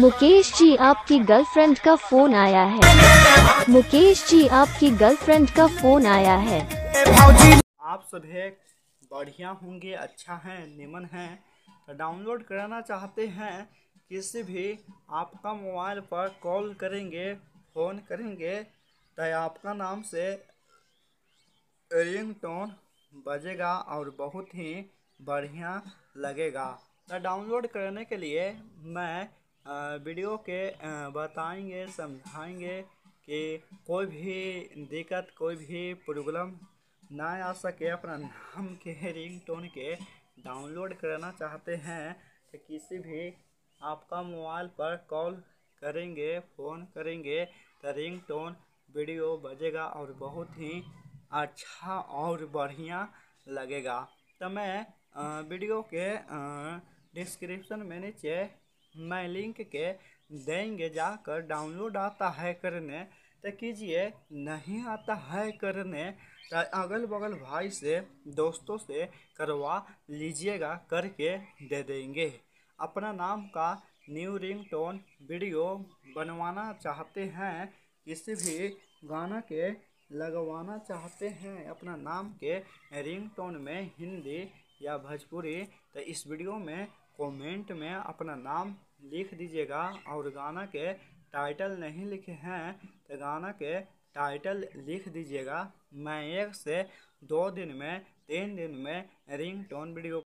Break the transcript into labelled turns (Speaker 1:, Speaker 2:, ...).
Speaker 1: मुकेश जी आपकी गर्लफ्रेंड का फोन आया है मुकेश जी आपकी गर्लफ्रेंड का फोन आया है आप
Speaker 2: सभी बढ़िया होंगे अच्छा है निमन है डाउनलोड तो कराना चाहते हैं किसी भी आपका मोबाइल पर कॉल करेंगे फ़ोन करेंगे तो आपका नाम से रिंग टोन बजेगा और बहुत ही बढ़िया लगेगा तो डाउनलोड करने के लिए मैं वीडियो के बताएंगे समझाएंगे कि कोई भी दिक्कत कोई भी प्रॉब्लम ना आ सके अपना नाम के रिंग टोन के डाउनलोड करना चाहते हैं तो किसी भी आपका मोबाइल पर कॉल करेंगे फ़ोन करेंगे तो रिंग टोन वीडियो बजेगा और बहुत ही अच्छा और बढ़िया लगेगा तो मैं वीडियो के डिस्क्रिप्शन में नीचे मैं लिंक के देंगे जाकर डाउनलोड आता है करने तो कीजिए नहीं आता है करने तो अगल बगल भाई से दोस्तों से करवा लीजिएगा करके दे देंगे अपना नाम का न्यू रिंग टोन वीडियो बनवाना चाहते हैं किसी भी गाना के लगवाना चाहते हैं अपना नाम के रिंग टोन में हिंदी या भोजपुरी तो इस वीडियो में कमेंट में अपना नाम लिख दीजिएगा और गाना के टाइटल नहीं लिखे हैं तो गाना के टाइटल लिख दीजिएगा मैं एक से दो दिन में तीन दिन में रिंग टोन वीडियो